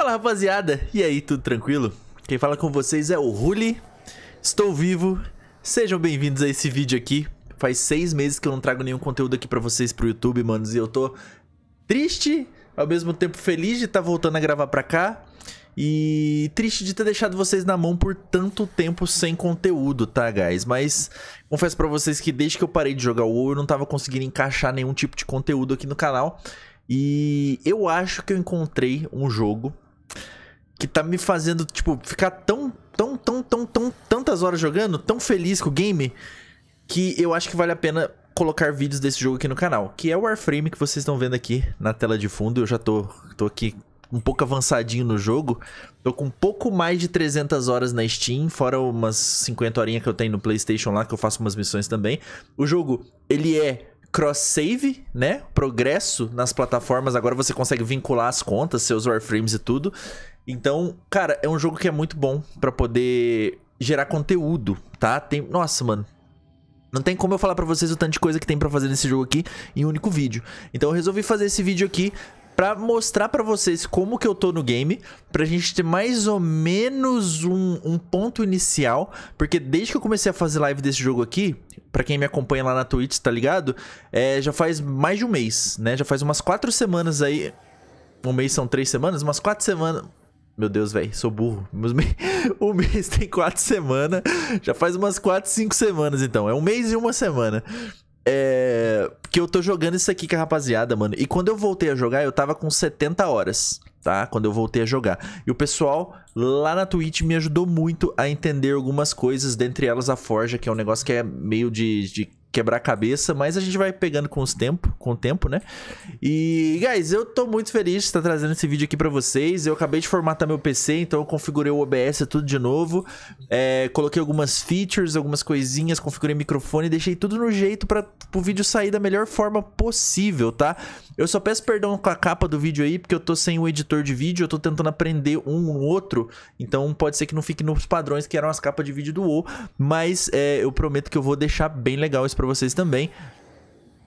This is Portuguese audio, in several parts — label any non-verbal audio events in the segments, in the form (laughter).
Fala rapaziada, e aí, tudo tranquilo? Quem fala com vocês é o Ruli, estou vivo, sejam bem-vindos a esse vídeo aqui. Faz seis meses que eu não trago nenhum conteúdo aqui pra vocês pro YouTube, manos, e eu tô triste, ao mesmo tempo feliz de estar tá voltando a gravar pra cá. E triste de ter deixado vocês na mão por tanto tempo sem conteúdo, tá, guys? Mas confesso para vocês que desde que eu parei de jogar o WoW, eu não tava conseguindo encaixar nenhum tipo de conteúdo aqui no canal. E eu acho que eu encontrei um jogo que tá me fazendo, tipo, ficar tão, tão, tão, tão, tão, tantas horas jogando, tão feliz com o game, que eu acho que vale a pena colocar vídeos desse jogo aqui no canal, que é o Warframe que vocês estão vendo aqui na tela de fundo. Eu já tô, tô aqui um pouco avançadinho no jogo. Tô com um pouco mais de 300 horas na Steam, fora umas 50 horinhas que eu tenho no PlayStation lá, que eu faço umas missões também. O jogo, ele é cross-save, né? Progresso nas plataformas. Agora você consegue vincular as contas, seus wireframes e tudo. Então, cara, é um jogo que é muito bom para poder gerar conteúdo, tá? Tem... Nossa, mano. Não tem como eu falar para vocês o tanto de coisa que tem para fazer nesse jogo aqui em um único vídeo. Então eu resolvi fazer esse vídeo aqui para mostrar para vocês como que eu tô no game, pra gente ter mais ou menos um, um ponto inicial, porque desde que eu comecei a fazer live desse jogo aqui, para quem me acompanha lá na Twitch, tá ligado? É, já faz mais de um mês, né? Já faz umas quatro semanas aí. Um mês são três semanas? Umas quatro semanas. Meu Deus, velho, sou burro. (laughs) Um o mês tem quatro semanas. Já faz umas quatro, cinco semanas, então. É um mês e uma semana é. Que eu tô jogando isso aqui com a rapaziada, mano. E quando eu voltei a jogar, eu tava com 70 horas, tá? Quando eu voltei a jogar. E o pessoal lá na Twitch me ajudou muito a entender algumas coisas, dentre elas a Forja, que é um negócio que é meio de, de quebrar cabeça, mas a gente vai pegando com os tempo, com o tempo, né? E, guys, eu tô muito feliz de estar trazendo esse vídeo aqui para vocês. Eu acabei de formatar meu PC, então eu configurei o OBS tudo de novo. É, coloquei algumas features, algumas coisinhas, configurei microfone, deixei tudo no jeito para o vídeo sair da melhor forma possível, tá? Eu só peço perdão com a capa do vídeo aí, porque eu tô sem o editor de vídeo, eu tô tentando aprender um no outro, então pode ser que não fique nos padrões que eram as capas de vídeo do O, mas é, eu prometo que eu vou deixar bem legal isso pra vocês também.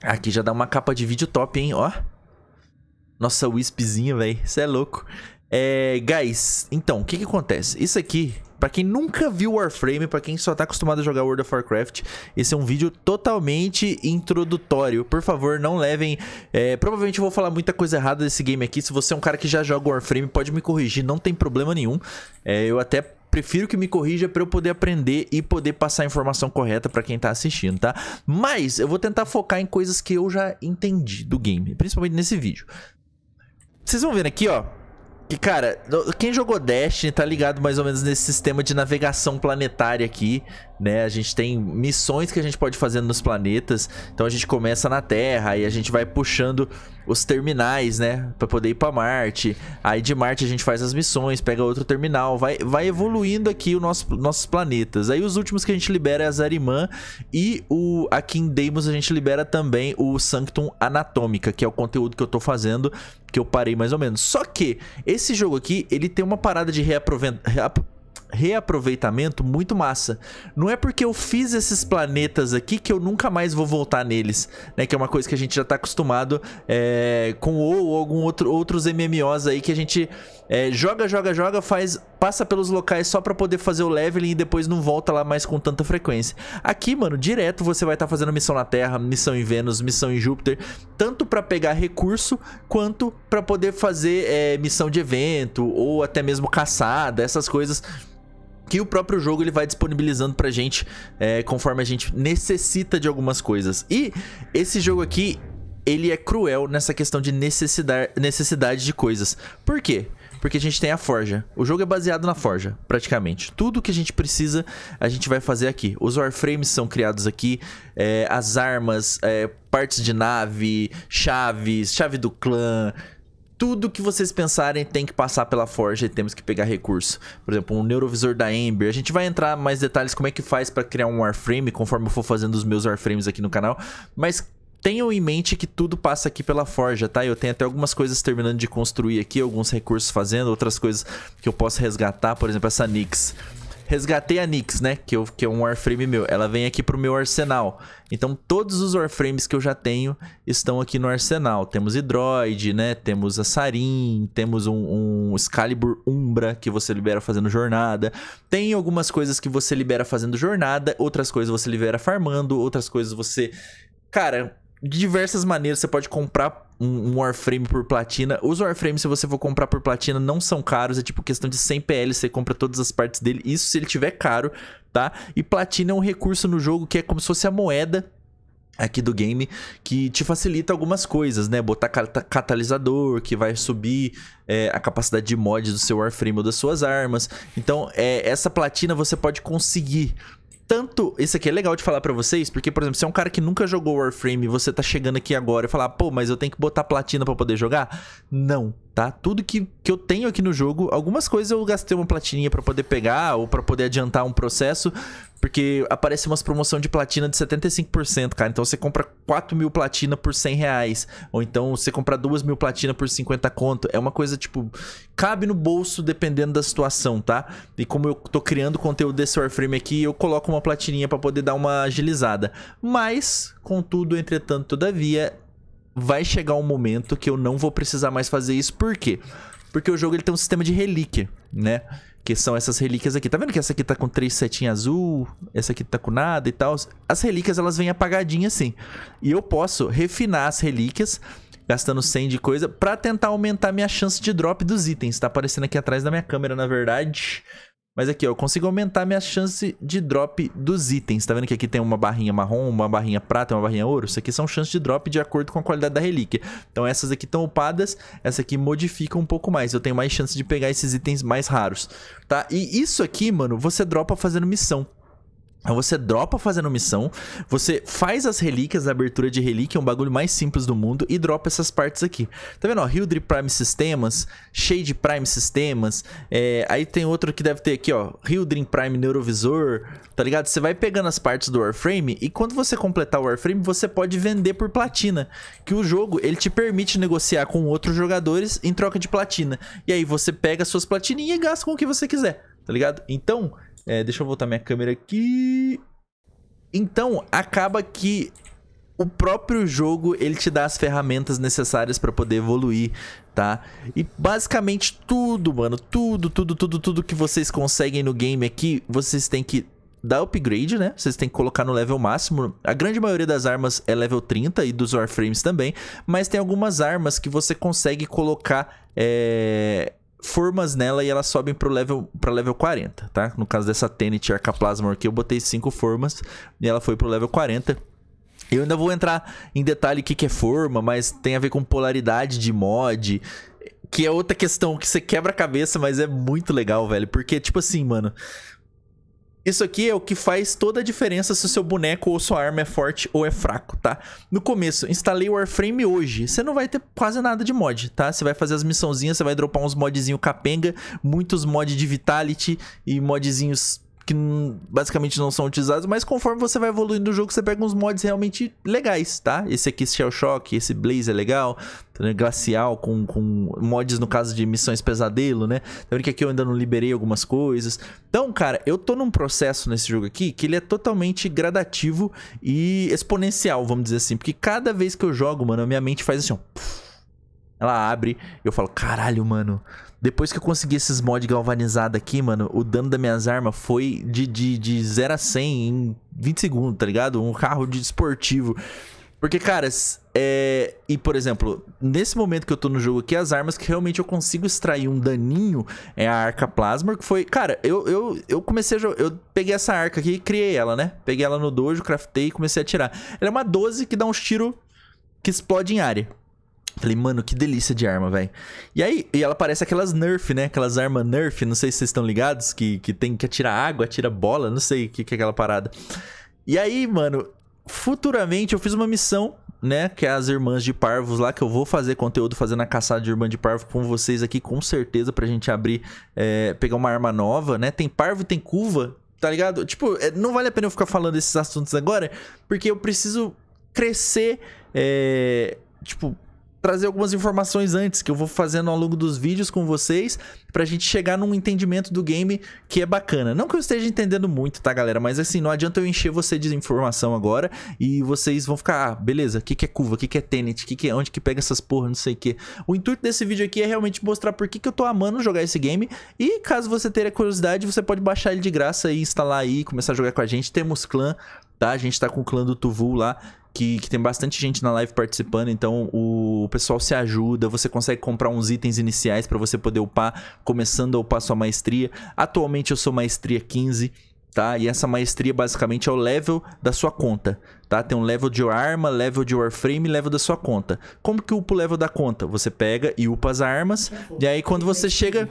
Aqui já dá uma capa de vídeo top, hein, ó. Nossa wispzinha, velho, isso é louco. É, guys, então, o que que acontece? Isso aqui para quem nunca viu Warframe, para quem só tá acostumado a jogar World of Warcraft, esse é um vídeo totalmente introdutório. Por favor, não levem. É, provavelmente eu vou falar muita coisa errada desse game aqui. Se você é um cara que já joga Warframe, pode me corrigir, não tem problema nenhum. É, eu até prefiro que me corrija para eu poder aprender e poder passar a informação correta para quem tá assistindo, tá? Mas eu vou tentar focar em coisas que eu já entendi do game, principalmente nesse vídeo. Vocês vão ver aqui, ó, cara, quem jogou Destiny tá ligado mais ou menos nesse sistema de navegação planetária aqui, né? A gente tem missões que a gente pode fazer nos planetas. Então a gente começa na Terra e a gente vai puxando os terminais, né, para poder ir para Marte. Aí de Marte a gente faz as missões, pega outro terminal, vai, vai evoluindo aqui os nosso, nossos planetas. Aí os últimos que a gente libera é a Zarimã e o aqui em Deimos a gente libera também o Sanctum Anatômica, que é o conteúdo que eu tô fazendo, que eu parei mais ou menos. Só que esse jogo aqui, ele tem uma parada de reaproveitamento reaproveitamento muito massa. Não é porque eu fiz esses planetas aqui que eu nunca mais vou voltar neles, né? Que é uma coisa que a gente já tá acostumado é, com ou algum outro outros MMOs aí que a gente é, joga, joga, joga, faz, passa pelos locais só para poder fazer o leveling e depois não volta lá mais com tanta frequência. Aqui, mano, direto você vai estar tá fazendo missão na Terra, missão em Vênus, missão em Júpiter, tanto para pegar recurso quanto para poder fazer é, missão de evento ou até mesmo caçada, essas coisas que o próprio jogo ele vai disponibilizando pra gente é, conforme a gente necessita de algumas coisas. E esse jogo aqui, ele é cruel nessa questão de necessidade, necessidade de coisas. Por quê? Porque a gente tem a forja. O jogo é baseado na forja, praticamente. Tudo que a gente precisa, a gente vai fazer aqui. Os warframes são criados aqui, é, as armas, é, partes de nave, chaves, chave do clã, tudo que vocês pensarem tem que passar pela Forja e temos que pegar recurso. Por exemplo, um neurovisor da Ember. A gente vai entrar mais detalhes como é que faz para criar um warframe, conforme eu for fazendo os meus warframes aqui no canal. Mas Tenham em mente que tudo passa aqui pela forja, tá? Eu tenho até algumas coisas terminando de construir aqui, alguns recursos fazendo, outras coisas que eu posso resgatar, por exemplo, essa Nix resgatei a Nix, né? Que, eu, que é um Warframe meu. Ela vem aqui pro meu arsenal. Então, todos os Warframes que eu já tenho estão aqui no arsenal. Temos Hydroid, né? Temos a Sarin, temos um, um Excalibur Umbra que você libera fazendo jornada. Tem algumas coisas que você libera fazendo jornada, outras coisas você libera farmando, outras coisas você... Cara, de diversas maneiras você pode comprar um, um Warframe por platina. Os Warframes, se você for comprar por platina, não são caros. É tipo questão de 100 PL, você compra todas as partes dele. Isso se ele tiver caro, tá? E platina é um recurso no jogo que é como se fosse a moeda aqui do game que te facilita algumas coisas, né? Botar catalisador, que vai subir é, a capacidade de mod do seu Warframe ou das suas armas. Então, é, essa platina você pode conseguir, tanto. Isso aqui é legal de falar para vocês, porque, por exemplo, se é um cara que nunca jogou Warframe e você tá chegando aqui agora e falar, pô, mas eu tenho que botar platina para poder jogar. Não tá? Tudo que, que eu tenho aqui no jogo, algumas coisas eu gastei uma platininha para poder pegar ou para poder adiantar um processo, porque aparece umas promoção de platina de 75%, cara. Então você compra 4 mil platina por 100 reais, ou então você compra 2 mil platina por 50 conto. É uma coisa, tipo, cabe no bolso dependendo da situação, tá? E como eu tô criando conteúdo desse Warframe aqui, eu coloco uma platininha para poder dar uma agilizada. Mas, contudo, entretanto, todavia, vai chegar um momento que eu não vou precisar mais fazer isso. Por quê? Porque o jogo ele tem um sistema de relíquia, né? Que são essas relíquias aqui. Tá vendo que essa aqui tá com três setinhas azul, essa aqui tá com nada e tal. As relíquias, elas vêm apagadinhas assim. E eu posso refinar as relíquias, gastando 100 de coisa, pra tentar aumentar minha chance de drop dos itens. Tá aparecendo aqui atrás da minha câmera, na verdade. Mas aqui, ó, eu consigo aumentar minha chance de drop dos itens. Tá vendo que aqui tem uma barrinha marrom, uma barrinha prata, uma barrinha ouro? Isso aqui são chances de drop de acordo com a qualidade da relíquia. Então essas aqui estão upadas, essa aqui modifica um pouco mais. Eu tenho mais chance de pegar esses itens mais raros, tá? E isso aqui, mano, você dropa fazendo missão. Então você dropa fazendo missão, você faz as relíquias, a abertura de relíquia, é um bagulho mais simples do mundo, e dropa essas partes aqui. Tá vendo? Ó, Hildry Prime Sistemas Shade Prime Sistemas é, aí tem outro que deve ter aqui, ó, Hildry Prime Neurovisor, tá ligado? Você vai pegando as partes do Warframe, e quando você completar o Warframe, você pode vender por platina, que o jogo, ele te permite negociar com outros jogadores em troca de platina. E aí você pega suas platininhas e gasta com o que você quiser, tá ligado? Então, é, deixa eu voltar minha câmera aqui. Então, acaba que o próprio jogo ele te dá as ferramentas necessárias para poder evoluir, tá? E basicamente tudo, mano, tudo, tudo, tudo, tudo que vocês conseguem no game aqui, vocês têm que dar upgrade, né? Vocês têm que colocar no level máximo. A grande maioria das armas é level 30 e dos warframes também, mas tem algumas armas que você consegue colocar é formas nela e elas sobem pro level, para level 40, tá? No caso dessa Tenet Arcaplasma aqui, eu botei 5 formas e ela foi pro level 40. Eu ainda vou entrar em detalhe o que, que é forma, mas tem a ver com polaridade de mod, que é outra questão que você quebra a cabeça, mas é muito legal, velho. Porque, tipo assim, mano, isso aqui é o que faz toda a diferença se o seu boneco ou sua arma é forte ou é fraco, tá? No começo, instalei o Warframe hoje. Você não vai ter quase nada de mod, tá? Você vai fazer as missãozinhas, você vai dropar uns modzinho capenga, muitos mods de Vitality e modzinhos que basicamente não são utilizados, mas conforme você vai evoluindo o jogo, você pega uns mods realmente legais, tá? Esse aqui, Shell Shock, esse Blaze é legal, tá Glacial com, com mods no caso de missões pesadelo, né? Lembra então, que aqui eu ainda não liberei algumas coisas. Então, cara, eu tô num processo nesse jogo aqui que ele é totalmente gradativo e exponencial, vamos dizer assim, porque cada vez que eu jogo, mano, a minha mente faz assim, ó... Ela abre eu falo, caralho, mano. Depois que eu consegui esses mods galvanizados aqui, mano, o dano das minhas armas foi de, de, de 0 a 100 em 20 segundos, tá ligado? Um carro de esportivo. Porque, cara, é... e por exemplo, nesse momento que eu tô no jogo aqui, as armas que realmente eu consigo extrair um daninho é a arca plasma, que foi. Cara, eu, eu, eu comecei a jogar. Eu peguei essa arca aqui e criei ela, né? Peguei ela no dojo, craftei e comecei a atirar. Ela é uma 12 que dá uns tiros que explode em área. Falei, mano, que delícia de arma, velho. E aí, e ela parece aquelas Nerf, né? Aquelas armas Nerf, não sei se vocês estão ligados, que, que tem que atira água, atira bola, não sei o que, que é aquela parada. E aí, mano, futuramente eu fiz uma missão, né? Que é as Irmãs de Parvos lá, que eu vou fazer conteúdo fazendo a caçada de Irmã de Parvo com vocês aqui, com certeza, pra gente abrir, é, pegar uma arma nova, né? Tem Parvo, tem Curva, tá ligado? Tipo, é, não vale a pena eu ficar falando esses assuntos agora, porque eu preciso crescer, é, tipo, trazer algumas informações antes que eu vou fazendo ao longo dos vídeos com vocês pra gente chegar num entendimento do game que é bacana. Não que eu esteja entendendo muito, tá, galera? Mas assim, não adianta eu encher você de informação agora e vocês vão ficar, ah, beleza, o que, que é curva, o que, que é tenet, que que é, onde que pega essas porra, não sei o que. O intuito desse vídeo aqui é realmente mostrar por que, que eu tô amando jogar esse game e caso você tenha curiosidade, você pode baixar ele de graça e instalar aí, começar a jogar com a gente. Temos clã, tá? A gente tá com o clã do Tuvu lá, que, que, tem bastante gente na live participando, então o pessoal se ajuda, você consegue comprar uns itens iniciais para você poder upar, começando a upar sua maestria. Atualmente eu sou maestria 15, tá? E essa maestria basicamente é o level da sua conta, tá? Tem um level de arma, level de warframe, level da sua conta. Como que upa o level da conta? Você pega e upa as armas, e aí quando você chega...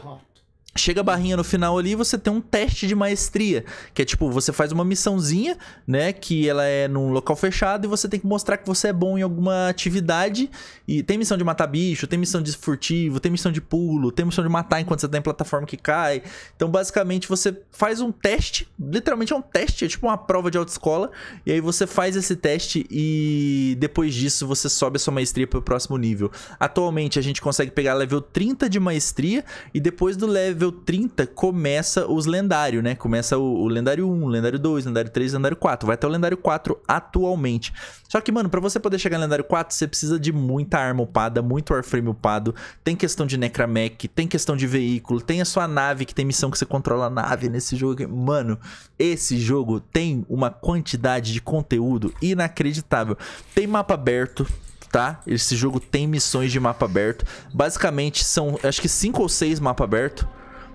Chega a barrinha no final ali, você tem um teste de maestria, que é tipo, você faz uma missãozinha, né, que ela é num local fechado e você tem que mostrar que você é bom em alguma atividade. E tem missão de matar bicho, tem missão de furtivo, tem missão de pulo, tem missão de matar enquanto você tá em plataforma que cai. Então, basicamente, você faz um teste, literalmente é um teste, é tipo uma prova de autoescola, e aí você faz esse teste e depois disso você sobe a sua maestria para o próximo nível. Atualmente a gente consegue pegar level 30 de maestria e depois do level nível 30 começa os lendários, né? Começa o, o lendário 1, lendário 2, lendário 3, lendário 4. Vai até o lendário 4 atualmente. Só que, mano, para você poder chegar no lendário 4, você precisa de muita arma upada, muito warframe upado. Tem questão de necramec, tem questão de veículo, tem a sua nave, que tem missão que você controla a nave nesse jogo. Mano, esse jogo tem uma quantidade de conteúdo inacreditável. Tem mapa aberto, tá? Esse jogo tem missões de mapa aberto. Basicamente, são acho que 5 ou 6 mapa aberto.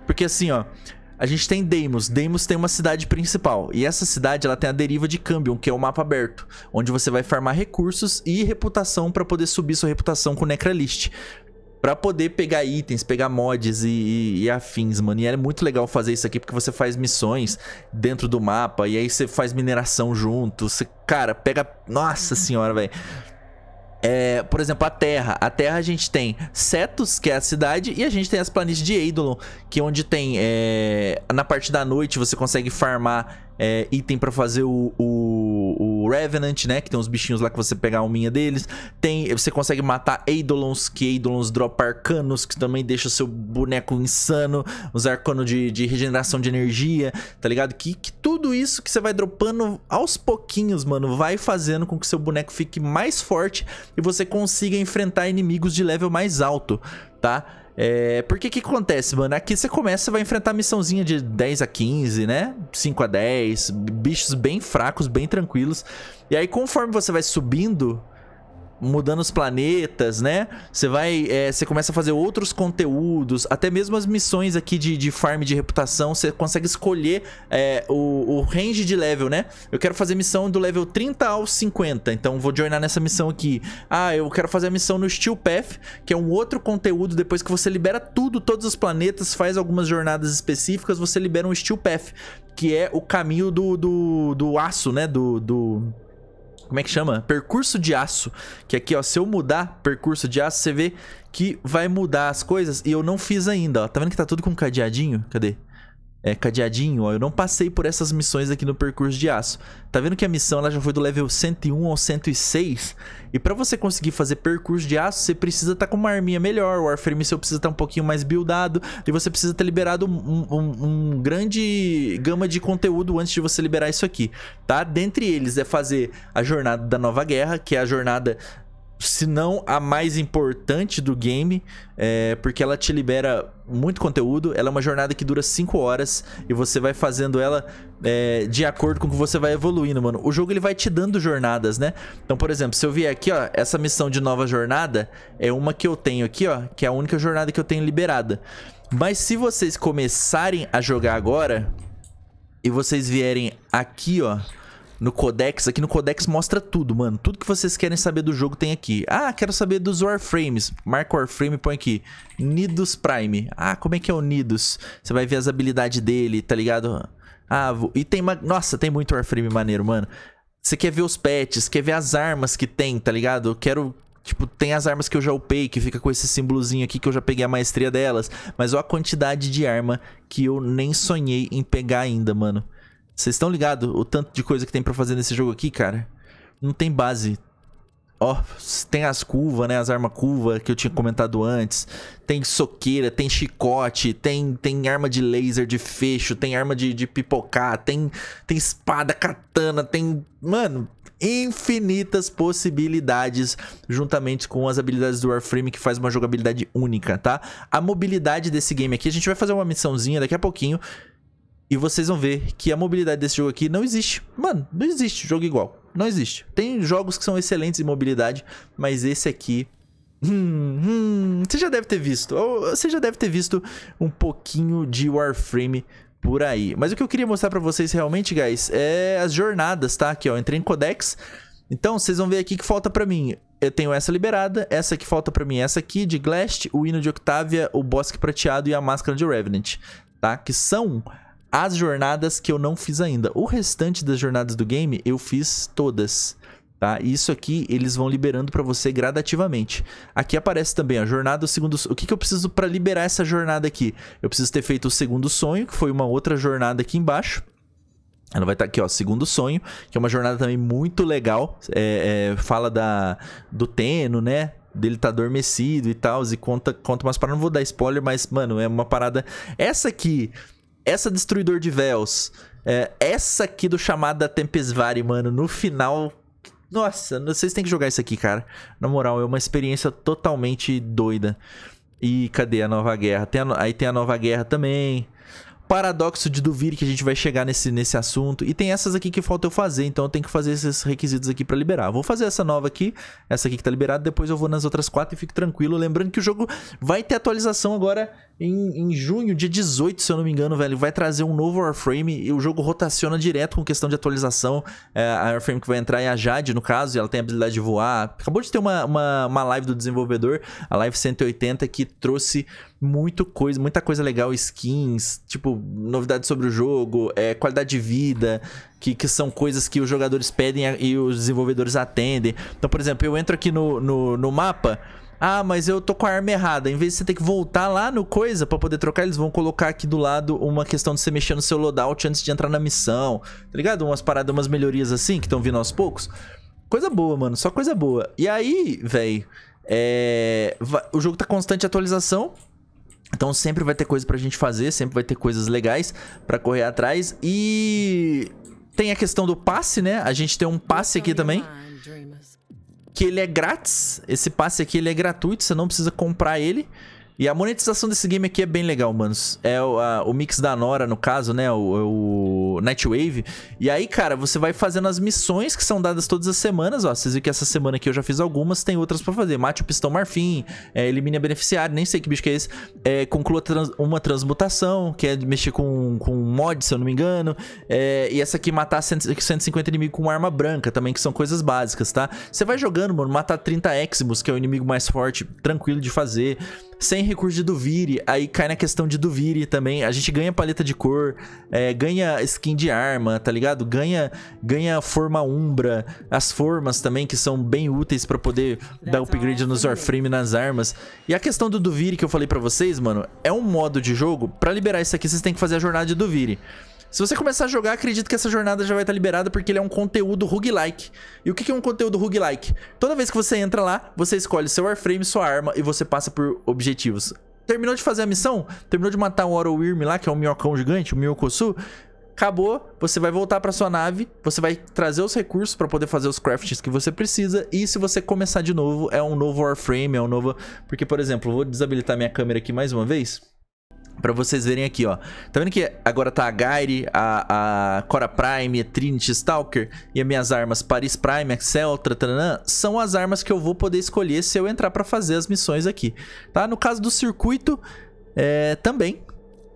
Porque assim, ó, a gente tem Deimos. Deimos tem uma cidade principal. E essa cidade ela tem a deriva de Cambion, que é o mapa aberto, onde você vai farmar recursos e reputação para poder subir sua reputação com Necralist. Pra poder pegar itens, pegar mods e, e, e, afins, mano. E é muito legal fazer isso aqui, porque você faz missões dentro do mapa, e aí você faz mineração junto. Você, cara, pega. Nossa senhora, velho. É, por exemplo, a Terra. A Terra a gente tem Cetus, que é a cidade, e a gente tem as planícies de Eidolon, que é onde tem. É, na parte da noite você consegue farmar é, item para fazer o, o, o, Revenant, né? Que tem uns bichinhos lá que você pegar a alminha deles. Tem, você consegue matar Eidolons, que Eidolons dropa arcanos, que também deixa o seu boneco insano. Os arcanos de, de, regeneração de energia, tá ligado? Que, que tudo isso que você vai dropando aos pouquinhos, mano, vai fazendo com que seu boneco fique mais forte e você consiga enfrentar inimigos de level mais alto tá? É, porque que acontece, mano? Aqui você começa, você vai enfrentar missãozinha de 10 a 15, né? 5 a 10, bichos bem fracos, bem tranquilos. E aí conforme você vai subindo mudando os planetas, né? Você vai, é, você começa a fazer outros conteúdos, até mesmo as missões aqui de, de farm de reputação, você consegue escolher é, o, o, range de level, né? Eu quero fazer missão do level 30 ao 50, então vou joinar nessa missão aqui. Ah, eu quero fazer a missão no Steel Path, que é um outro conteúdo, depois que você libera tudo, todos os planetas, faz algumas jornadas específicas, você libera um Steel Path, que é o caminho do, do, do aço, né? Do... do como é que chama? Percurso de aço. Que aqui, ó, se eu mudar percurso de aço, você vê que vai mudar as coisas. E eu não fiz ainda, ó. Tá vendo que tá tudo com um cadeadinho? Cadê? é, cadeadinho, ó, eu não passei por essas missões aqui no percurso de aço. Tá vendo que a missão ela já foi do level 101 ao 106? E para você conseguir fazer percurso de aço, você precisa estar tá com uma arminha melhor, o Warframe seu precisa estar tá um pouquinho mais buildado, e você precisa ter liberado um, um, um, grande gama de conteúdo antes de você liberar isso aqui, tá? Dentre eles é fazer a jornada da Nova Guerra, que é a jornada se não a mais importante do game, é, porque ela te libera muito conteúdo. Ela é uma jornada que dura 5 horas e você vai fazendo ela é, de acordo com o que você vai evoluindo, mano. O jogo ele vai te dando jornadas, né? Então, por exemplo, se eu vier aqui, ó, essa missão de nova jornada é uma que eu tenho aqui, ó, que é a única jornada que eu tenho liberada. Mas se vocês começarem a jogar agora e vocês vierem aqui, ó, no Codex. Aqui no Codex mostra tudo, mano. Tudo que vocês querem saber do jogo tem aqui. Ah, quero saber dos Warframes. Marca Warframe põe aqui. Nidus Prime. Ah, como é que é o Nidus? Você vai ver as habilidades dele, tá ligado? Ah, e tem... Nossa, tem muito Warframe maneiro, mano. Você quer ver os pets, quer ver as armas que tem, tá ligado? Eu quero Tipo, tem as armas que eu já upei, que fica com esse símbolozinho aqui que eu já peguei a maestria delas. Mas olha a quantidade de arma que eu nem sonhei em pegar ainda, mano. Vocês estão ligados o tanto de coisa que tem pra fazer nesse jogo aqui, cara? Não tem base. Ó, oh, tem as curvas, né? As armas curva que eu tinha comentado antes. Tem soqueira, tem chicote, tem, tem arma de laser de fecho, tem arma de, de pipocar, tem, tem espada, katana, tem. Mano, infinitas possibilidades juntamente com as habilidades do Warframe que faz uma jogabilidade única, tá? A mobilidade desse game aqui, a gente vai fazer uma missãozinha daqui a pouquinho e vocês vão ver que a mobilidade desse jogo aqui não existe. Mano, não existe jogo igual. Não existe. Tem jogos que são excelentes em mobilidade, mas esse aqui... Hum, hum, você já deve ter visto. Você já deve ter visto um pouquinho de Warframe por aí. Mas o que eu queria mostrar pra vocês realmente, guys, é as jornadas, tá? Aqui, ó. Entrei em Codex. Então, vocês vão ver aqui que falta pra mim. Eu tenho essa liberada, essa que falta pra mim, é essa aqui de Glast, o Hino de Octavia, o Bosque Prateado e a Máscara de Revenant, tá? Que são as jornadas que eu não fiz ainda. O restante das jornadas do game eu fiz todas. Tá? Isso aqui eles vão liberando para você gradativamente. Aqui aparece também a jornada, o segundo. O que, que eu preciso para liberar essa jornada aqui? Eu preciso ter feito o segundo sonho, que foi uma outra jornada aqui embaixo. Ela vai estar tá aqui, ó, Segundo Sonho, que é uma jornada também muito legal. É, é, fala da, do Teno, né? Dele tá adormecido e tal, e conta, conta umas paradas. Não vou dar spoiler, mas, mano, é uma parada. Essa aqui. Essa Destruidor de Véus. É, essa aqui do chamado da Tempestvari, mano, no final. Nossa, vocês têm que jogar isso aqui, cara. Na moral, é uma experiência totalmente doida. E cadê a nova guerra? Tem a, aí tem a nova guerra também. Paradoxo de Duvir, que a gente vai chegar nesse, nesse assunto. E tem essas aqui que falta eu fazer, então eu tenho que fazer esses requisitos aqui para liberar. Vou fazer essa nova aqui, essa aqui que tá liberada, depois eu vou nas outras quatro e fico tranquilo. Lembrando que o jogo vai ter atualização agora em, em, junho, dia 18, se eu não me engano, velho, vai trazer um novo Warframe e o jogo rotaciona direto com questão de atualização. É, a Warframe que vai entrar é a Jade, no caso, e ela tem a habilidade de voar. Acabou de ter uma, uma, uma live do desenvolvedor, a Live 180, que trouxe muito coisa, muita coisa legal, skins, tipo, novidades sobre o jogo, é, qualidade de vida, que, que são coisas que os jogadores pedem e os desenvolvedores atendem. Então, por exemplo, eu entro aqui no, no, no mapa. Ah, mas eu tô com a arma errada. Em vez de você ter que voltar lá no coisa para poder trocar, eles vão colocar aqui do lado uma questão de você mexer no seu loadout antes de entrar na missão. Tá ligado? Umas paradas, umas melhorias assim que estão vindo aos poucos. Coisa boa, mano. Só coisa boa. E aí, velho, é... o jogo tá constante atualização. Então sempre vai ter coisa pra gente fazer, sempre vai ter coisas legais para correr atrás. E tem a questão do passe, né? A gente tem um passe aqui também que ele é grátis. Esse passe aqui ele é gratuito, você não precisa comprar ele. E a monetização desse game aqui é bem legal, manos. É o, a, o mix da Nora, no caso, né? O, é o, Nightwave. E aí, cara, você vai fazendo as missões que são dadas todas as semanas, ó. Vocês viram que essa semana aqui eu já fiz algumas, tem outras pra fazer. Mate o pistão marfim, é, elimine a beneficiária, nem sei que bicho que é esse. É, conclua trans, uma transmutação, que é mexer com, com mod, se eu não me engano. É, e essa aqui, matar 100, 150 inimigos com arma branca também, que são coisas básicas, tá? Você vai jogando, mano, matar 30 Eximus, que é o inimigo mais forte, tranquilo de fazer sem recurso de Duvire, aí cai na questão de Duvire também. A gente ganha paleta de cor, é, ganha skin de arma, tá ligado? Ganha, ganha forma umbra, as formas também que são bem úteis para poder dar upgrade nos warframe nas armas. E a questão do Duvire que eu falei para vocês, mano, é um modo de jogo. Para liberar isso aqui, vocês têm que fazer a jornada de Duvire. Se você começar a jogar, acredito que essa jornada já vai estar liberada porque ele é um conteúdo roguelike. E o que é um conteúdo roguelike? Toda vez que você entra lá, você escolhe seu warframe, sua arma e você passa por objetivos. Terminou de fazer a missão? Terminou de matar o Oro Orowyrm lá, que é um minhocão gigante, o Miyokosu? acabou, você vai voltar para sua nave, você vai trazer os recursos para poder fazer os craftings que você precisa e se você começar de novo, é um novo Warframe, é um novo... Porque, por exemplo, vou desabilitar minha câmera aqui mais uma vez... Pra vocês verem aqui, ó. Tá vendo que agora tá a Gaire, a, a Cora Prime, a Trinity Stalker e as minhas armas Paris Prime, Exceltra, taranã, são as armas que eu vou poder escolher se eu entrar pra fazer as missões aqui, tá? No caso do circuito, é, também,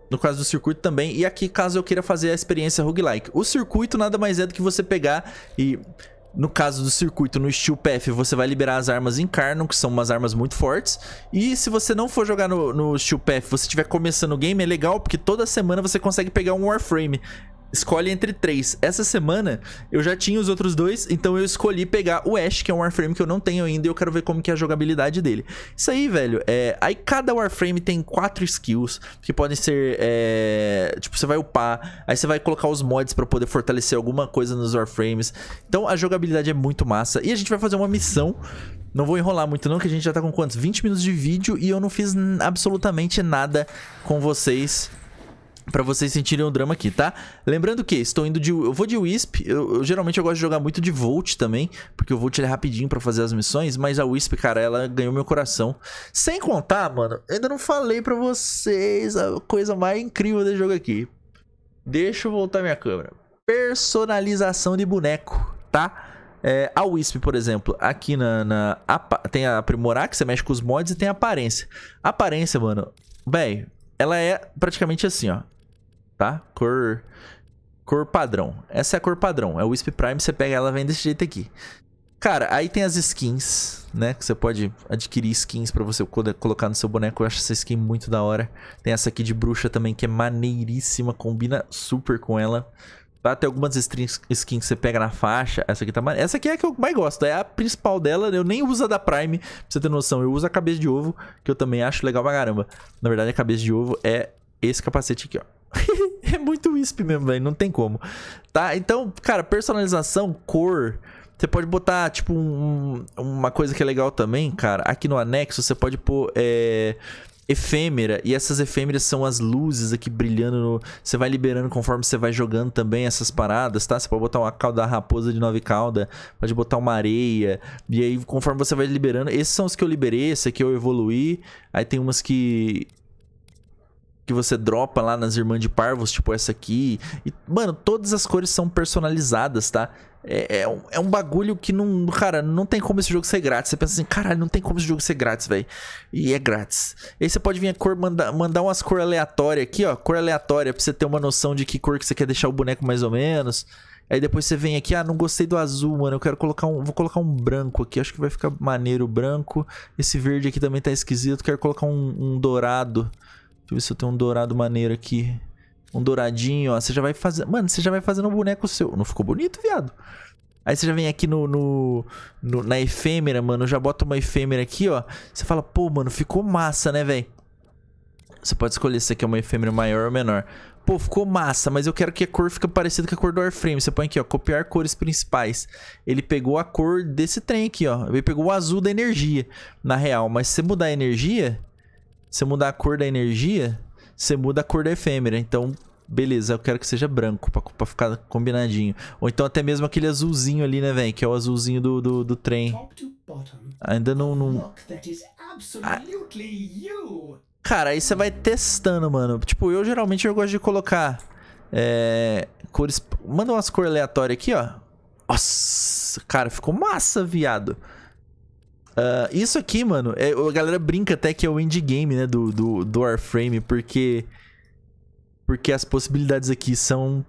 no caso do circuito também, e aqui caso eu queira fazer a experiência roguelike. O circuito nada mais é do que você pegar e no caso do circuito no Steel Path, você vai liberar as armas em que são umas armas muito fortes. E se você não for jogar no, no Steel Path, você estiver começando o game, é legal, porque toda semana você consegue pegar um Warframe. Escolhe entre três. Essa semana eu já tinha os outros dois, então eu escolhi pegar o Ash, que é um Warframe que eu não tenho ainda, e eu quero ver como que é a jogabilidade dele. Isso aí, velho. É... Aí cada Warframe tem quatro skills, que podem ser. É... Tipo, você vai upar, aí você vai colocar os mods para poder fortalecer alguma coisa nos Warframes. Então a jogabilidade é muito massa. E a gente vai fazer uma missão não vou enrolar muito não, que a gente já tá com quantos? 20 minutos de vídeo e eu não fiz absolutamente nada com vocês. Pra vocês sentirem o drama aqui, tá? Lembrando que estou indo de... Eu vou de Wisp. Eu, eu geralmente eu gosto de jogar muito de Volt também. Porque o Volt é rapidinho pra fazer as missões. Mas a Wisp, cara, ela ganhou meu coração. Sem contar, mano. Eu ainda não falei pra vocês a coisa mais incrível desse jogo aqui. Deixa eu voltar minha câmera. Personalização de boneco, tá? É, a Wisp, por exemplo, aqui na... na a, tem a aprimorar, que você mexe com os mods. E tem a aparência. aparência, mano... Véi, ela é praticamente assim, ó. Tá? Cor cor padrão. Essa é a cor padrão. É o Wisp Prime, você pega ela vem desse jeito aqui. Cara, aí tem as skins, né? Que você pode adquirir skins pra você colocar no seu boneco. Eu acho essa skin muito da hora. Tem essa aqui de bruxa também, que é maneiríssima. Combina super com ela. Tá? Tem algumas skins que você pega na faixa. Essa aqui tá mais Essa aqui é a que eu mais gosto. É a principal dela. Eu nem uso a da Prime, pra você ter noção. Eu uso a cabeça de ovo, que eu também acho legal pra caramba. Na verdade, a cabeça de ovo é esse capacete aqui, ó. (laughs) é muito wisp mesmo, velho. Não tem como. Tá? Então, cara, personalização, cor... Você pode botar, tipo, um, uma coisa que é legal também, cara. Aqui no anexo, você pode pôr... É efêmera, e essas efêmeras são as luzes aqui brilhando no... Você vai liberando conforme você vai jogando também essas paradas, tá? Você pode botar uma cauda raposa de nove cauda, pode botar uma areia, e aí conforme você vai liberando... Esses são os que eu liberei, esse aqui eu evoluí, aí tem umas que que você dropa lá nas Irmãs de Parvos, tipo essa aqui. E, mano, todas as cores são personalizadas, tá? É, é, um, é um bagulho que não. Cara, não tem como esse jogo ser grátis. Você pensa assim, caralho, não tem como esse jogo ser grátis, velho. E é grátis. E aí você pode vir a cor, manda, mandar umas cores aleatórias aqui, ó. Cor aleatória, pra você ter uma noção de que cor que você quer deixar o boneco mais ou menos. Aí depois você vem aqui, ah, não gostei do azul, mano. Eu quero colocar um. Vou colocar um branco aqui. Acho que vai ficar maneiro o branco. Esse verde aqui também tá esquisito. Quero colocar um, um dourado. Deixa eu ver se eu tenho um dourado maneiro aqui. Um douradinho, ó. Você já vai fazer... Mano, você já vai fazendo um boneco seu. Não ficou bonito, viado? Aí você já vem aqui no, no, no na efêmera, mano. já bota uma efêmera aqui, ó. Você fala, pô, mano, ficou massa, né, velho? Você pode escolher se aqui é uma efêmera maior ou menor. Pô, ficou massa, mas eu quero que a cor fique parecida com a cor do Airframe. Você põe aqui, ó, copiar cores principais. Ele pegou a cor desse trem aqui, ó. Ele pegou o azul da energia, na real. Mas se você mudar a energia, você mudar a cor da energia, você muda a cor da efêmera. Então, beleza, eu quero que seja branco pra, pra ficar combinadinho. Ou então até mesmo aquele azulzinho ali, né, velho? Que é o azulzinho do, do, do trem. Ainda não. não... Ah. Cara, aí você vai testando, mano. Tipo, eu geralmente eu gosto de colocar é, cores. Manda umas cores aleatórias aqui, ó. Nossa, cara, ficou massa, viado. Uh, isso aqui, mano, é, a galera brinca até que é o indie game, né, do, do, do Warframe, porque... Porque as possibilidades aqui são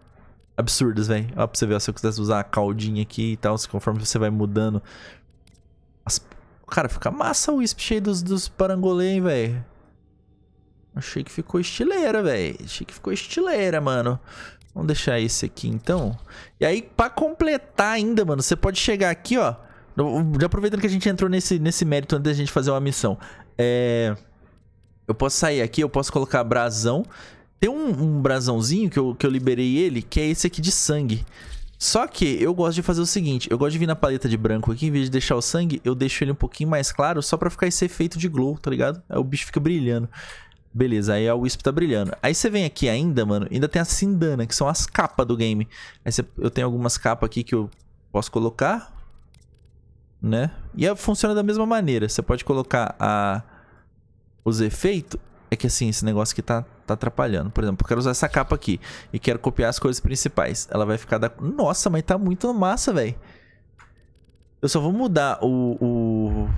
absurdas, velho. Ó, pra você ver, ó, se eu quisesse usar a caldinha aqui e tal, conforme você vai mudando... As... Cara, fica massa o Wisp cheio dos, dos hein velho. Achei que ficou estileira, velho. Achei que ficou estileira, mano. Vamos deixar esse aqui, então. E aí, pra completar ainda, mano, você pode chegar aqui, ó já aproveitando que a gente entrou nesse, nesse mérito antes da gente fazer uma missão. É... Eu posso sair aqui, eu posso colocar brasão. Tem um, um brasãozinho que eu, que eu liberei ele, que é esse aqui de sangue. Só que eu gosto de fazer o seguinte, eu gosto de vir na paleta de branco aqui, em vez de deixar o sangue, eu deixo ele um pouquinho mais claro, só pra ficar esse efeito de glow, tá ligado? Aí o bicho fica brilhando. Beleza, aí a Wisp tá brilhando. Aí você vem aqui ainda, mano, ainda tem a Sindana, que são as capas do game. Aí eu tenho algumas capas aqui que eu posso colocar né? E é, funciona da mesma maneira. Você pode colocar a, os efeitos. É que assim, esse negócio aqui tá, tá atrapalhando. Por exemplo, eu quero usar essa capa aqui e quero copiar as coisas principais. Ela vai ficar da... Nossa, mas tá muito massa, velho. Eu só vou mudar o, o,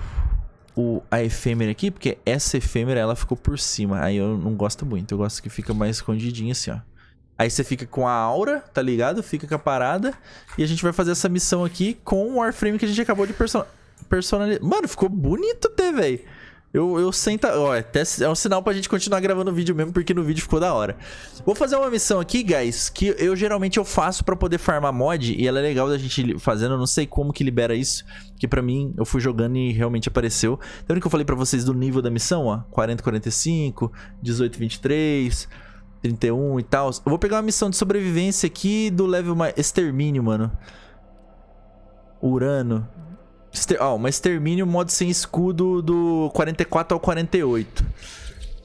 o, a efêmera aqui, porque essa efêmera ela ficou por cima. Aí eu não gosto muito. Eu gosto que fica mais escondidinha assim, ó. Aí você fica com a aura, tá ligado? Fica com a parada. E a gente vai fazer essa missão aqui com o warframe que a gente acabou de person personalizar. Mano, ficou bonito até, velho. Eu, eu senta. Ó, é até é um sinal pra gente continuar gravando o vídeo mesmo, porque no vídeo ficou da hora. Vou fazer uma missão aqui, guys, que eu geralmente eu faço pra poder farmar mod. E ela é legal da gente fazendo. Eu não sei como que libera isso. Que pra mim, eu fui jogando e realmente apareceu. Lembra que eu falei pra vocês do nível da missão, ó? 40, 45, 18, 23. 31 e tal. Eu vou pegar uma missão de sobrevivência aqui do level mais... Extermínio, mano. Urano. Ester... Ó, oh, uma extermínio modo sem escudo do 44 ao 48.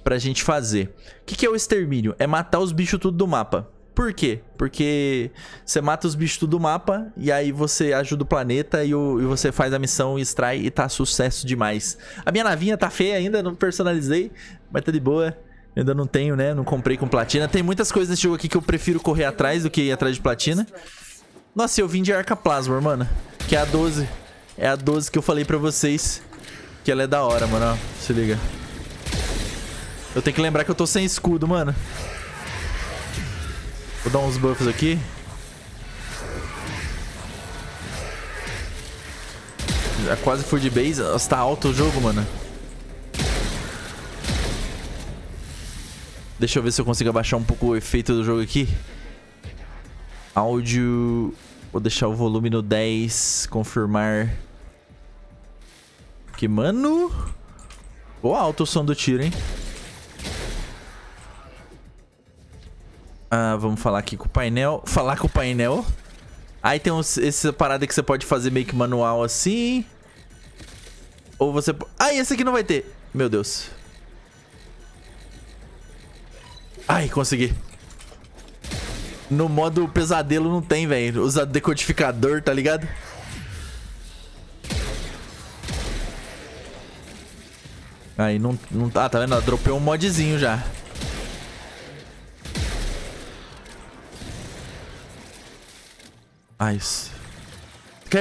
Pra gente fazer. O que, que é o extermínio? É matar os bichos tudo do mapa. Por quê? Porque você mata os bichos tudo do mapa e aí você ajuda o planeta e, o, e, você faz a missão e extrai e tá sucesso demais. A minha navinha tá feia ainda, não personalizei, mas tá de boa ainda não tenho, né? Não comprei com platina. Tem muitas coisas nesse jogo aqui que eu prefiro correr atrás do que ir atrás de platina. Nossa, eu vim de Arca Plasma, mano. Que é a 12. É a 12 que eu falei pra vocês. Que ela é da hora, mano. Ó, se liga. Eu tenho que lembrar que eu tô sem escudo, mano. Vou dar uns buffs aqui. Já quase fui de base. Nossa, tá alto o jogo, mano. Deixa eu ver se eu consigo abaixar um pouco o efeito do jogo aqui. Áudio... Vou deixar o volume no 10, confirmar. Que mano... Ou alto o som do tiro, hein? Ah, vamos falar aqui com o painel. Falar com o painel. Aí tem uns, essa parada que você pode fazer meio que manual assim. Ou você... Ah, esse aqui não vai ter. Meu Deus. Ai, consegui. No modo pesadelo não tem, velho. Usa decodificador, tá ligado? Aí não, não tá, tá vendo? dropei um modzinho já. Ah, isso.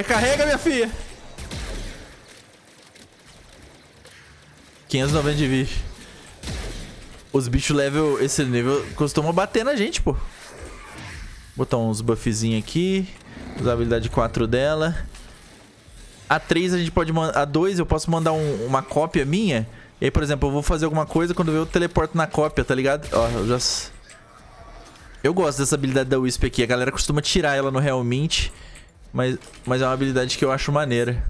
carrega minha filha! 590 de bicho. Os bichos level, esse nível, costuma bater na gente, pô. Botar uns buffzinhos aqui. Usar a habilidade 4 dela. A 3 a gente pode mandar... A 2 eu posso mandar um, uma cópia minha. E aí, por exemplo, eu vou fazer alguma coisa, quando eu teleporto na cópia, tá ligado? Ó, eu já... Eu gosto dessa habilidade da Wisp aqui. A galera costuma tirar ela no Realmente. Mas, mas é uma habilidade que eu acho maneira.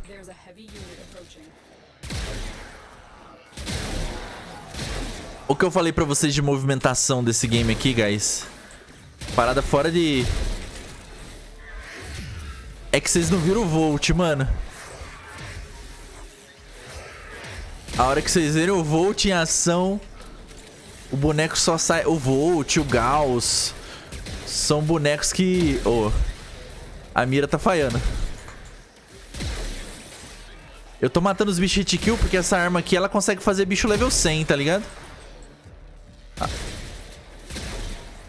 O que eu falei pra vocês de movimentação desse game aqui, guys. Parada fora de... É que vocês não viram o Volt, mano. A hora que vocês verem o Volt em ação, o boneco só sai... O Volt, o Gauss... São bonecos que... Oh, a mira tá falhando. Eu tô matando os bichos hit kill porque essa arma aqui, ela consegue fazer bicho level 100, tá ligado?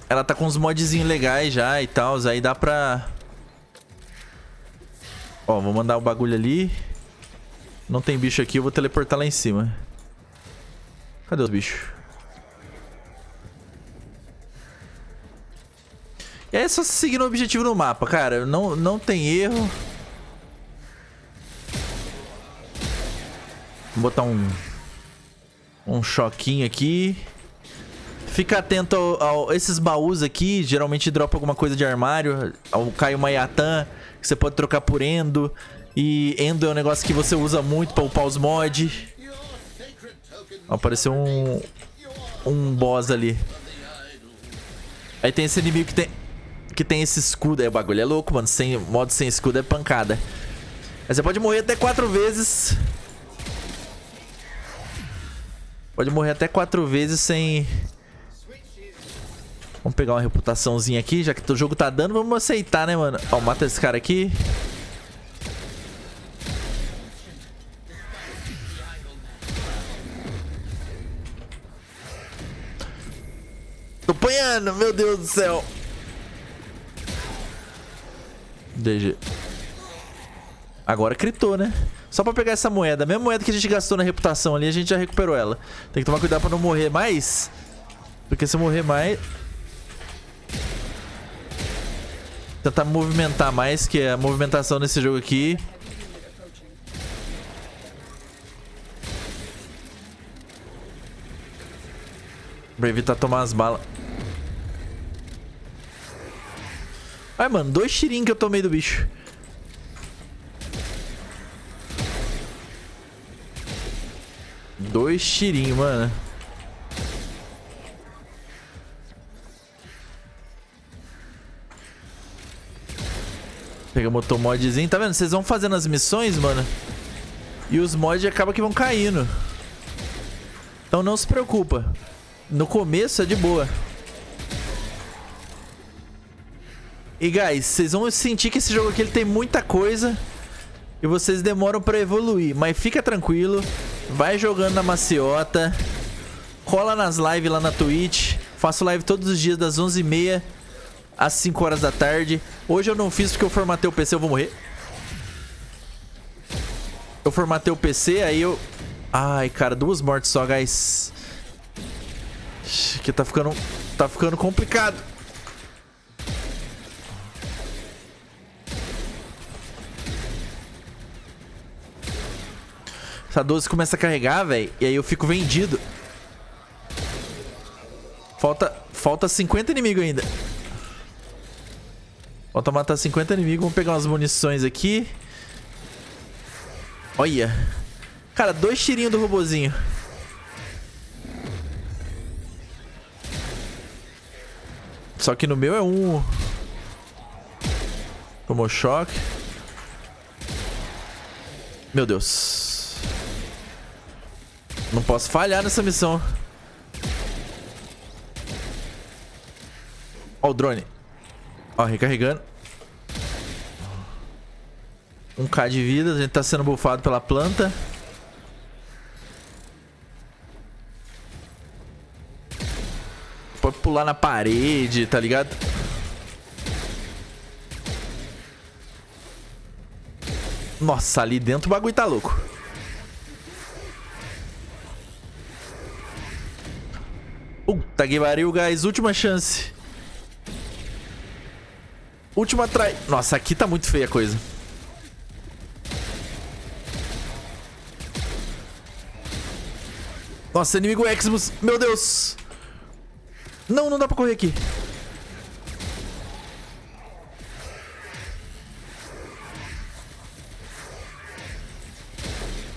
Ela tá com uns modzinhos legais já e tal. Aí dá pra... Ó, vou mandar o bagulho ali. Não tem bicho aqui, eu vou teleportar lá em cima. Cadê os bichos? é só seguir o objetivo no mapa, cara. Não, não tem erro. Vou botar um... Um choquinho aqui. Fica atento ao, ao, esses baús aqui, geralmente dropa alguma coisa de armário, ao, cai uma Yatan, que você pode trocar por Endo, e Endo é um negócio que você usa muito pra upar os mods. Apareceu um, um boss ali. Aí tem esse inimigo que tem, que tem esse escudo, aí é, o bagulho é louco, mano, sem, modo sem escudo é pancada. Aí você pode morrer até quatro vezes... Pode morrer até quatro vezes sem Vamos pegar uma reputaçãozinha aqui, já que o jogo tá dando, vamos aceitar, né, mano? Ó, mata esse cara aqui. Tô apanhando, meu Deus do céu. DG. Agora critou, né? Só pra pegar essa moeda. A mesma moeda que a gente gastou na reputação ali, a gente já recuperou ela. Tem que tomar cuidado pra não morrer mais. Porque se eu morrer mais... tentar movimentar mais, que é a movimentação nesse jogo aqui... Pra evitar tomar as balas. Ai, mano, dois tirinhos que eu tomei do bicho. Dois tirinhos, mano. Pega motomodzinho. Tá vendo? Vocês vão fazendo as missões, mano. E os mods acabam que vão caindo. Então não se preocupa. No começo é de boa. E, guys, vocês vão sentir que esse jogo aqui ele tem muita coisa. E vocês demoram pra evoluir. Mas fica tranquilo. Vai jogando na maciota. Cola nas lives lá na Twitch. Faço live todos os dias das 11h30 às 5 horas da tarde. Hoje eu não fiz porque eu formatei o PC, eu vou morrer. Eu formatei o PC, aí eu... Ai, cara, duas mortes só, guys. Aqui tá ficando... Tá ficando complicado. Essa 12 começa a carregar, velho. E aí eu fico vendido. Falta... Falta 50 inimigos ainda. Falta matar 50 inimigos. Vamos pegar umas munições aqui. Olha. Cara, dois tirinhos do robozinho. Só que no meu é um. Tomou choque. Meu Deus. Não posso falhar nessa missão. Ó o drone. Ó, recarregando. 1k de vida, a gente tá sendo bufado pela planta. Pode pular na parede, tá ligado? Nossa, ali dentro o bagulho tá louco. Puta que pariu, guys. Última chance. Última trai... Nossa, aqui tá muito feia a coisa. Nossa, inimigo Exmus. Meu Deus. Não, não dá pra correr aqui.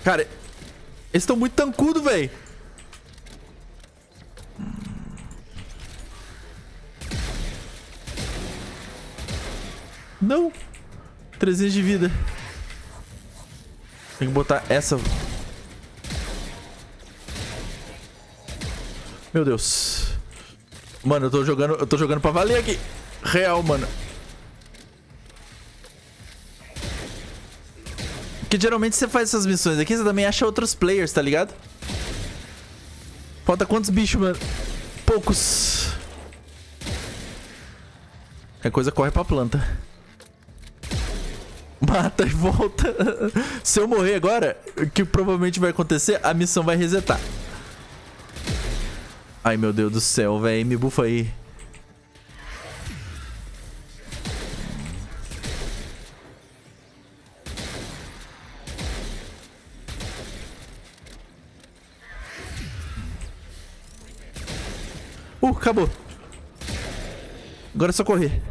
Cara, eles estão muito tancudo, velho. Não. 300 de vida. Tem que botar essa... Meu Deus. Mano, eu tô jogando, eu tô jogando pra valer aqui. Real, mano. Porque geralmente você faz essas missões aqui, você também acha outros players, tá ligado? Falta quantos bichos, mano? Poucos. A coisa corre pra planta mata e volta. (laughs) Se eu morrer agora, o que provavelmente vai acontecer, a missão vai resetar. Ai, meu Deus do céu, velho. Me bufa aí. Uh, acabou. Agora é só correr.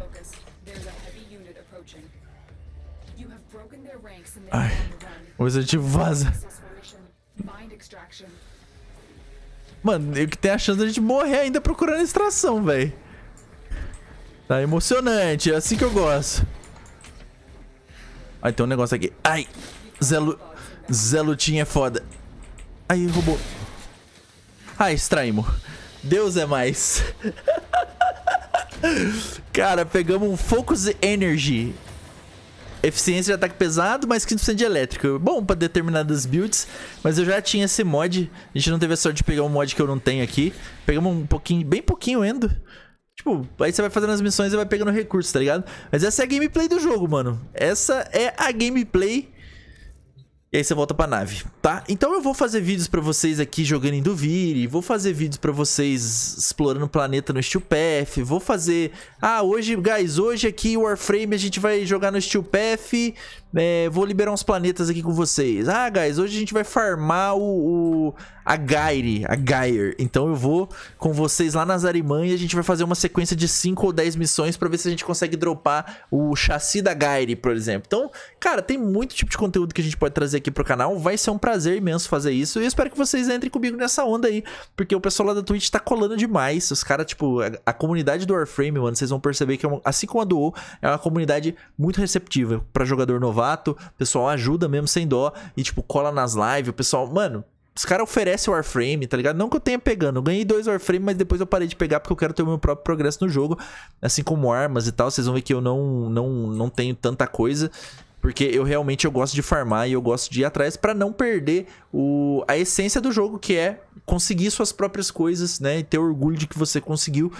Ai. a gente vaza. Mano, eu que tenho a chance a gente morrer ainda procurando extração, velho. Tá emocionante, é assim que eu gosto. Ai, tem um negócio aqui. Ai, Zelo... Zelutinha é foda. Ai, roubou. Ai, extraímos. Deus é mais. (laughs) Cara, pegamos um Focus Energy eficiência de ataque pesado, mais 15% de elétrico. Bom para determinadas builds, mas eu já tinha esse mod. A gente não teve a sorte de pegar um mod que eu não tenho aqui. Pegamos um pouquinho, bem pouquinho endo. Tipo, aí você vai fazendo as missões e vai pegando recursos, tá ligado? Mas essa é a gameplay do jogo, mano. Essa é a gameplay e aí você volta pra nave, tá? Então eu vou fazer vídeos pra vocês aqui jogando em Duviri, vou fazer vídeos pra vocês explorando o planeta no Steel Path, vou fazer... Ah, hoje, guys, hoje aqui o Warframe a gente vai jogar no Steel Path é, vou liberar uns planetas aqui com vocês. Ah, guys, hoje a gente vai farmar o, o a Gaire, a Gaire. Então eu vou com vocês lá na Zarimã e a gente vai fazer uma sequência de 5 ou 10 missões para ver se a gente consegue dropar o chassi da Gaire, por exemplo. Então, cara, tem muito tipo de conteúdo que a gente pode trazer aqui pro canal. Vai ser um prazer imenso fazer isso e eu espero que vocês entrem comigo nessa onda aí, porque o pessoal lá da Twitch tá colando demais. Os caras, tipo, a, a, comunidade do Warframe, mano, vocês vão perceber que é uma, assim como a do o, é uma comunidade muito receptiva para jogador novato novato, o pessoal ajuda mesmo sem dó. E, tipo, cola nas lives, o pessoal, mano. Os caras oferecem Warframe, tá ligado? Não que eu tenha pegando. Eu ganhei dois Warframe, mas depois eu parei de pegar porque eu quero ter o meu próprio progresso no jogo. Assim como armas e tal. Vocês vão ver que eu não, não, não tenho tanta coisa. Porque eu realmente eu gosto de farmar e eu gosto de ir atrás para não perder o, a essência do jogo, que é conseguir suas próprias coisas, né? E ter orgulho de que você conseguiu.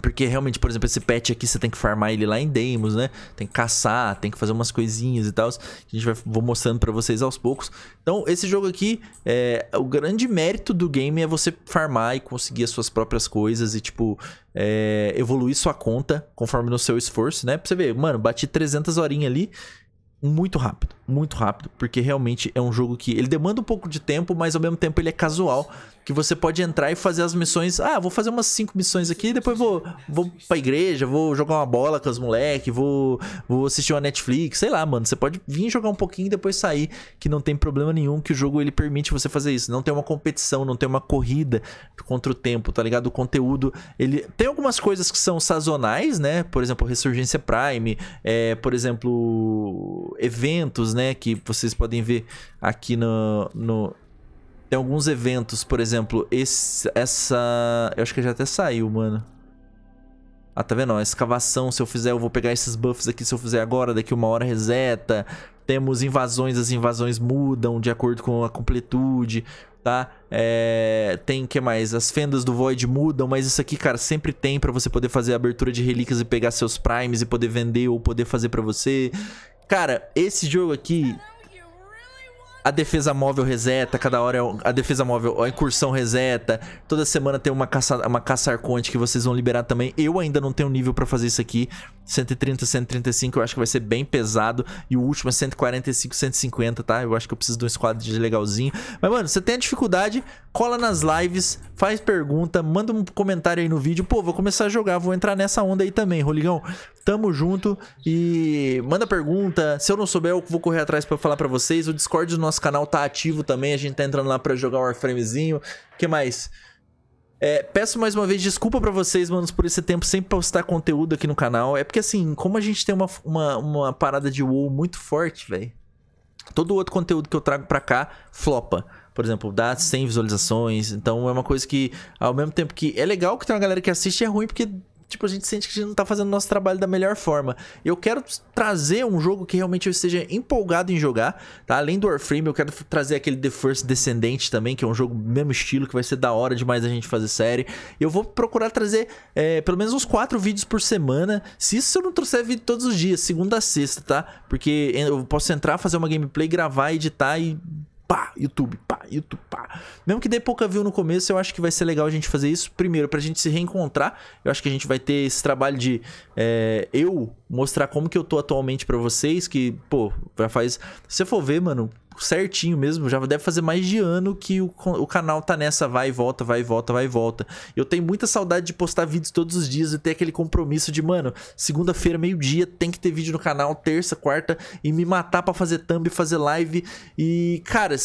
Porque realmente, por exemplo, esse pet aqui você tem que farmar ele lá em Demos né? Tem que caçar, tem que fazer umas coisinhas e tal. A gente vai vou mostrando para vocês aos poucos. Então, esse jogo aqui, é, o grande mérito do game é você farmar e conseguir as suas próprias coisas e, tipo, é, evoluir sua conta conforme no seu esforço, né? Pra você ver, mano, bati 300 horinhas ali muito rápido muito rápido, porque realmente é um jogo que ele demanda um pouco de tempo, mas ao mesmo tempo ele é casual, que você pode entrar e fazer as missões. Ah, vou fazer umas cinco missões aqui, depois vou vou pra igreja, vou jogar uma bola com os moleques, vou vou assistir uma Netflix, sei lá, mano, você pode vir jogar um pouquinho e depois sair, que não tem problema nenhum, que o jogo ele permite você fazer isso. Não tem uma competição, não tem uma corrida contra o tempo, tá ligado? O conteúdo, ele tem algumas coisas que são sazonais, né? Por exemplo, Ressurgência Prime, é, por exemplo, eventos, né? né? Que vocês podem ver aqui no, no... Tem alguns eventos, por exemplo, esse, essa... Eu acho que já até saiu, mano. Ah, tá vendo? Ó, escavação, se eu fizer, eu vou pegar esses buffs aqui, se eu fizer agora, daqui uma hora reseta. Temos invasões, as invasões mudam de acordo com a completude, tá? É... Tem, que mais? As fendas do Void mudam, mas isso aqui, cara, sempre tem pra você poder fazer a abertura de relíquias e pegar seus primes e poder vender ou poder fazer pra você. Cara, esse jogo aqui. A defesa móvel reseta, cada hora é a defesa móvel, a incursão reseta. Toda semana tem uma caça, uma caça arconte que vocês vão liberar também. Eu ainda não tenho nível pra fazer isso aqui. 130, 135 eu acho que vai ser bem pesado. E o último é 145, 150, tá? Eu acho que eu preciso de um squad legalzinho. Mas, mano, você tem a dificuldade, cola nas lives, faz pergunta, manda um comentário aí no vídeo. Pô, vou começar a jogar, vou entrar nessa onda aí também, Roligão. Tamo junto e manda pergunta. Se eu não souber, eu vou correr atrás para falar para vocês. O Discord do nosso canal tá ativo também, a gente tá entrando lá para jogar o Warframezinho. que mais? É, peço mais uma vez desculpa para vocês, manos, por esse tempo sem postar conteúdo aqui no canal. É porque, assim, como a gente tem uma, uma, uma parada de WoW muito forte, velho, todo outro conteúdo que eu trago pra cá flopa por exemplo, dá 100 visualizações. Então é uma coisa que, ao mesmo tempo que é legal que tem uma galera que assiste, é ruim porque tipo, a gente sente que a gente não tá fazendo nosso trabalho da melhor forma. Eu quero trazer um jogo que realmente eu esteja empolgado em jogar, tá? Além do Warframe, eu quero trazer aquele The First Descendente também, que é um jogo mesmo estilo, que vai ser da hora demais a gente fazer série. Eu vou procurar trazer é, pelo menos uns quatro vídeos por semana, se isso eu não trouxer vídeo todos os dias, segunda a sexta, tá? Porque eu posso entrar, fazer uma gameplay, gravar, editar e pá, YouTube, pá, YouTube, pá. Mesmo que dê pouca view no começo, eu acho que vai ser legal a gente fazer isso. Primeiro, pra gente se reencontrar. Eu acho que a gente vai ter esse trabalho de é, eu mostrar como que eu tô atualmente para vocês. Que, pô, já faz. Se você for ver, mano, certinho mesmo. Já deve fazer mais de ano que o, o canal tá nessa vai e volta, vai e volta, vai e volta. Eu tenho muita saudade de postar vídeos todos os dias e ter aquele compromisso de, mano, segunda-feira, meio-dia, tem que ter vídeo no canal, terça, quarta, e me matar para fazer thumb, fazer live. E, cara,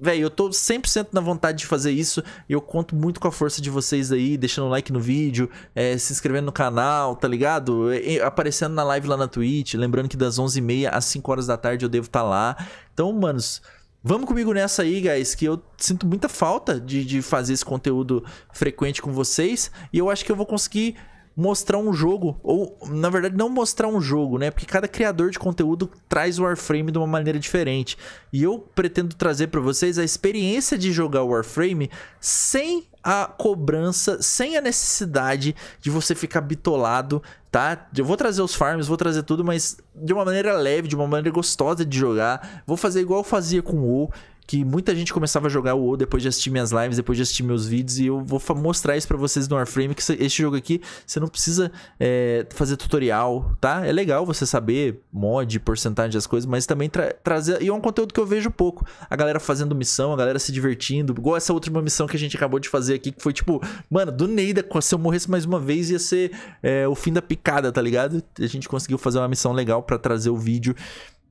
Velho, eu tô 100% na vontade de fazer isso e eu conto muito com a força de vocês aí, deixando um like no vídeo, é, se inscrevendo no canal, tá ligado? E, aparecendo na live lá na Twitch, lembrando que das 11h30 às 5 horas da tarde eu devo estar tá lá. Então, manos, vamos comigo nessa aí, guys, que eu sinto muita falta de, de fazer esse conteúdo frequente com vocês e eu acho que eu vou conseguir mostrar um jogo, ou na verdade não mostrar um jogo, né? Porque cada criador de conteúdo traz o Warframe de uma maneira diferente. E eu pretendo trazer para vocês a experiência de jogar o Warframe sem a cobrança, sem a necessidade de você ficar bitolado, tá? Eu vou trazer os farms, vou trazer tudo, mas de uma maneira leve, de uma maneira gostosa de jogar. Vou fazer igual eu fazia com o WoW, que muita gente começava a jogar o WoW depois de assistir minhas lives, depois de assistir meus vídeos, e eu vou mostrar isso para vocês no Warframe, que esse jogo aqui, você não precisa é, fazer tutorial, tá? É legal você saber mod, porcentagem das coisas, mas também tra trazer... E é um conteúdo que eu vejo pouco. A galera fazendo missão, a galera se divertindo, igual essa última missão que a gente acabou de fazer aqui, que foi tipo, mano, do Neida, se eu morresse mais uma vez, ia ser é, o fim da picada, tá ligado? A gente conseguiu fazer uma missão legal para trazer o vídeo...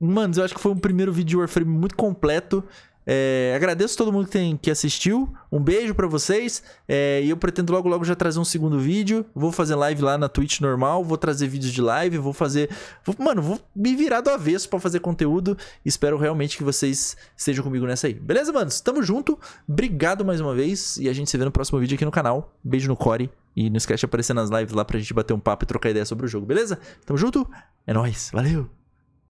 Mano, eu acho que foi um primeiro vídeo de Warframe muito completo. É, agradeço todo mundo que, tem, que assistiu. Um beijo para vocês. É, e eu pretendo logo, logo já trazer um segundo vídeo. Vou fazer live lá na Twitch normal. Vou trazer vídeos de live. Vou fazer. Vou, mano, vou me virar do avesso para fazer conteúdo. Espero realmente que vocês estejam comigo nessa aí. Beleza, manos? Tamo junto. Obrigado mais uma vez. E a gente se vê no próximo vídeo aqui no canal. Beijo no core. E não esquece de aparecer nas lives lá pra gente bater um papo e trocar ideia sobre o jogo, beleza? Tamo junto? É nóis. Valeu!